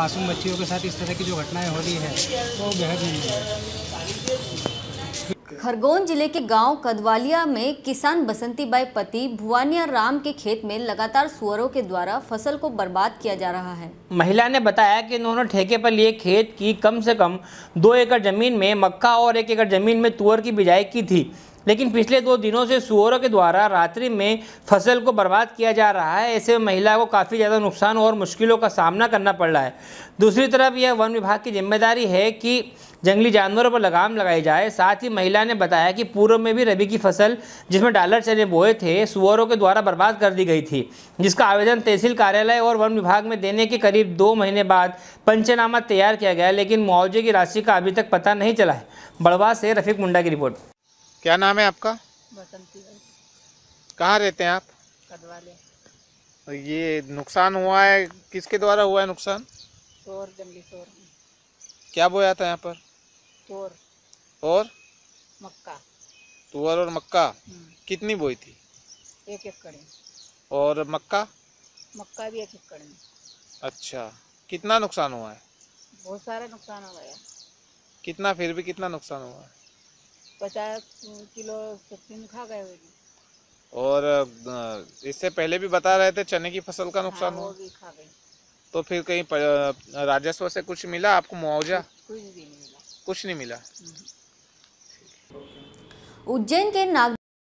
मासूम बच्चियों के साथ इस तरह की जो घटनाएं हो रही है वो तो बेहद नहीं है खरगोन जिले के गांव कदवालिया में किसान बसंती बाई पति भुवानिया राम के खेत में लगातार सुअरों के द्वारा फसल को बर्बाद किया जा रहा है महिला ने बताया कि इन्होंने ठेके पर लिए खेत की कम से कम दो एकड़ जमीन में मक्का और एक एकड़ जमीन में तुअर की बिजाई की थी लेकिन पिछले दो दिनों से सुअरों के द्वारा रात्रि में फसल को बर्बाद किया जा रहा है ऐसे में महिला को काफ़ी ज़्यादा नुकसान और मुश्किलों का सामना करना पड़ रहा है दूसरी तरफ यह वन विभाग की जिम्मेदारी है कि जंगली जानवरों पर लगाम लगाई जाए साथ ही महिला ने बताया कि पूर्व में भी रबी की फसल जिसमें डालर चने बोए थे सुअरों के द्वारा बर्बाद कर दी गई थी जिसका आवेदन तहसील कार्यालय और वन विभाग में देने के करीब दो महीने बाद पंचनामा तैयार किया गया लेकिन मुआवजे की राशि का अभी तक पता नहीं चला है बड़वा से रफीक मुंडा की रिपोर्ट क्या नाम है आपका बसंती कहाँ रहते हैं आप कदवाले ये नुकसान हुआ है किसके द्वारा हुआ है नुकसान शोर जंगली शोर क्या बोया था यहाँ पर तोर और मक्का तुअर और मक्का हम्म। कितनी बोई थी एक एकड़ में और मक्का मक्का भी एक एकड़ में अच्छा कितना नुकसान हुआ है बहुत सारा नुकसान हुआ है कितना फिर भी कितना नुकसान हुआ है पचास किलो सब्जी में खा गए होगी और इससे पहले भी बता रहे थे चने की फसल का नुकसान हाँ, तो फिर कहीं राजस्व से कुछ मिला आपको मुआवजा कुछ, नहीं मिला कुछ नहीं मिला हम्म। उज्जैन के नाग